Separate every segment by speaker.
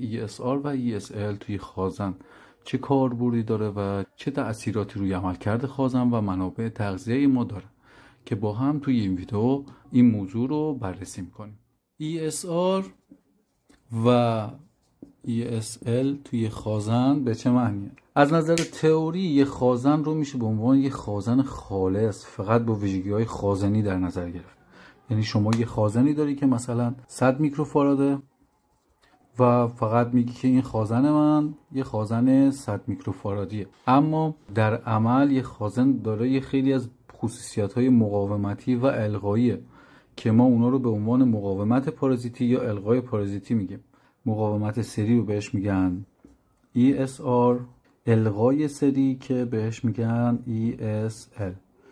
Speaker 1: ESR و ESL توی خازن چه کاربردی داره و چه تأثیراتی روی عملکرد خازن و منابع تغذیه ما داره که با هم توی این ویدیو این موضوع رو بررسی میکنیم ESR و ESL توی خازن به چه معنیه از نظر تئوری یه خازن رو میشه به عنوان یه خازن خالص فقط با ویژگی های خازنی در نظر گرفت یعنی شما یه خازنی داری که مثلا 100 میکروفاراده و فقط میگی که این خازن من یه خازن 100 میکروفارادیه اما در عمل یه خازن دارای خیلی از خصوصیات های مقاومتی و القاییه که ما اونا رو به عنوان مقاومت پارازیتی یا القای پارازیتی میگیم مقاومت سری رو بهش میگن ESR القای سری که بهش میگن ESL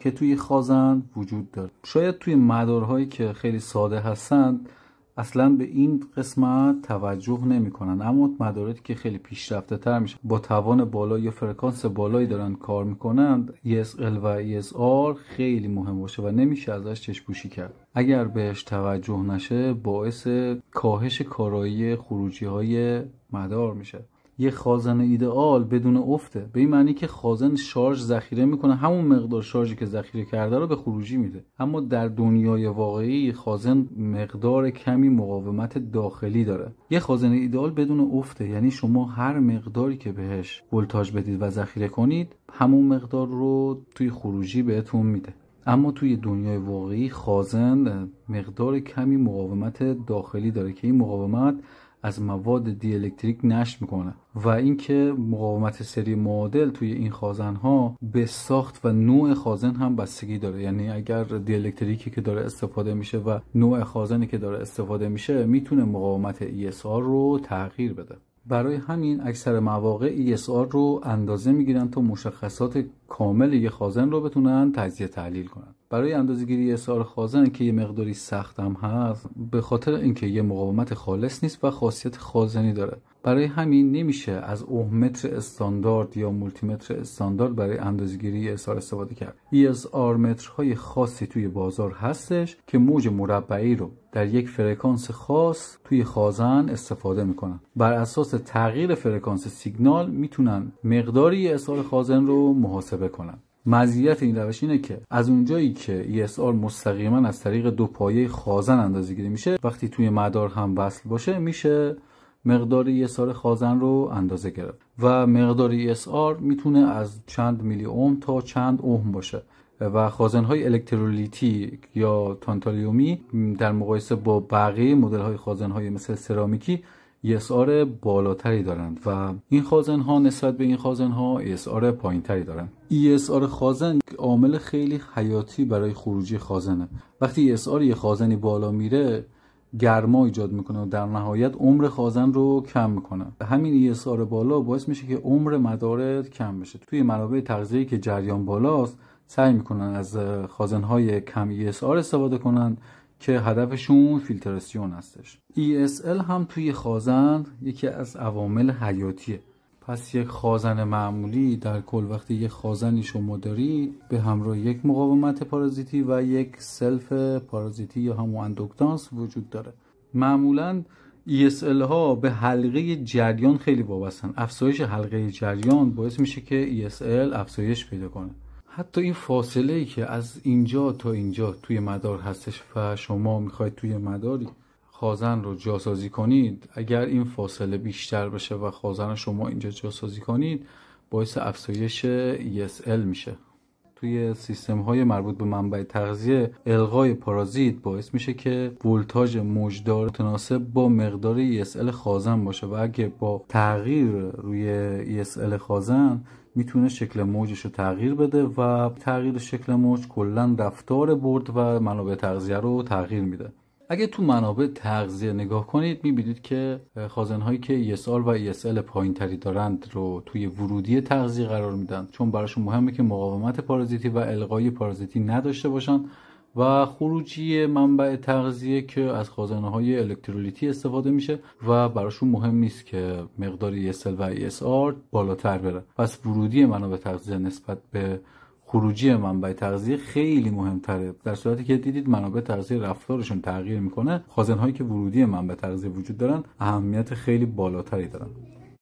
Speaker 1: که توی خازن وجود داره شاید توی مدارهایی که خیلی ساده هستند اصلا به این قسمت توجه نمیکنن اما مدارکی که خیلی پیشرفته تر میشه با توان بالا یا فرکانس بالایی دارن کار میکنن ESL و ESR خیلی مهم باشه و نمیشه ازش چشپوشی کرد اگر بهش توجه نشه باعث کاهش کارایی خروجی های مدار میشه یه خازن ایدئال بدون افته به این معنی که خازن شارژ ذخیره میکنه همون مقدار شارژی که ذخیره کرده رو به خروجی میده اما در دنیای واقعی خازن مقدار کمی مقاومت داخلی داره یه خازن ایدئال بدون افته یعنی شما هر مقداری که بهش ولتاژ بدید و ذخیره کنید همون مقدار رو توی خروجی بهتون میده اما توی دنیای واقعی خازن مقدار کمی مقاومت داخلی داره که این مقاومت از مواد دی الکتریک نشت میکنه. و اینکه مقاومت سری معادل توی این خازن ها به ساخت و نوع خازن هم بستگی داره یعنی اگر دی که داره استفاده میشه و نوع خازنی که داره استفاده میشه میتونه مقاومت ESR رو تغییر بده برای همین اکثر مواقع ESR رو اندازه میگیرن تا مشخصات کامل یه خازن رو بتونن تجزیه تحلیل کنن برای اندازگیری اسار خازن که یه مقداری سخت هم هست به خاطر اینکه یه مقاومت خالص نیست و خاصیت خازنی داره برای همین نمیشه از اوهمتر استاندارد یا مولتیمتر استاندارد برای اندازگیری اسار استفاده کرد ESR مترهای خاصی توی بازار هستش که موج مربعی رو در یک فرکانس خاص توی خازن استفاده میکنن بر اساس تغییر فرکانس سیگنال میتونن مقداری اسار خازن رو محاسبه کنن مزیت این روش اینه که از اونجایی که ESR مستقیما از طریق دو پایه خازن اندازه گیری میشه وقتی توی مدار هم وصل باشه میشه مقدار ESR خازن رو اندازه گرفت و مقدار ESR میتونه از چند میلی اوم تا چند اوم باشه و خازن های الکترولیتی یا تانتالیومی در مقایسه با بقیه مدل های خازن های مثل سرامیکی ESR بالاتری دارند و این خازن ها نسبت به این e e خازن ها ESR پایین تری دارند ESR خازن عامل خیلی حیاتی برای خروجی خازنه وقتی ESR یه خازنی بالا میره گرما ایجاد میکنه و در نهایت عمر خازن رو کم میکنه همین ESR بالا باعث میشه که عمر مدارت کم بشه توی منابع تغذیه که جریان بالاست سعی میکنن از خازن های کم ESR استفاده کنند که هدفشون فیلتراسیون هستش ESL هم توی خازن یکی از عوامل حیاتیه پس یک خازن معمولی در کل وقتی یک خازنی شما داری به همراه یک مقاومت پارازیتی و یک سلف پارازیتی یا همو اندوکتانس وجود داره معمولا ESL ها به حلقه جریان خیلی بابستن افزایش حلقه جریان باعث میشه که ESL افزایش پیدا کنه حتی این فاصله ای که از اینجا تا اینجا توی مدار هستش و شما میخواید توی مداری خازن رو جاسازی کنید اگر این فاصله بیشتر بشه و خازن شما اینجا جاسازی کنید باعث افزایش ESL میشه توی سیستم های مربوط به منبع تغذیه الغای پارازیت باعث میشه که ولتاژ موجدار تناسب با مقدار ESL خازن باشه و اگه با تغییر روی ESL خازن میتونه شکل موجش رو تغییر بده و تغییر شکل موج کلا رفتار برد و منابع تغذیه رو تغییر میده اگه تو منابع تغذیه نگاه کنید میبینید که خازنهایی که ESR و ESL پایین تری دارند رو توی ورودی تغذیه قرار میدن چون براشون مهمه که مقاومت پارازیتی و القای پارازیتی نداشته باشن و خروجی منبع تغذیه که از خزانه های الکترولیتی استفاده میشه و براشون مهم نیست که مقدار ESL و ESR بالاتر بره پس ورودی منابع تغذیه نسبت به خروجی منبع تغذیه خیلی مهمتره در صورتی که دیدید منابع تغذیه رفتارشون تغییر میکنه خازن هایی که ورودی منبع تغذیه وجود دارن اهمیت خیلی بالاتری دارن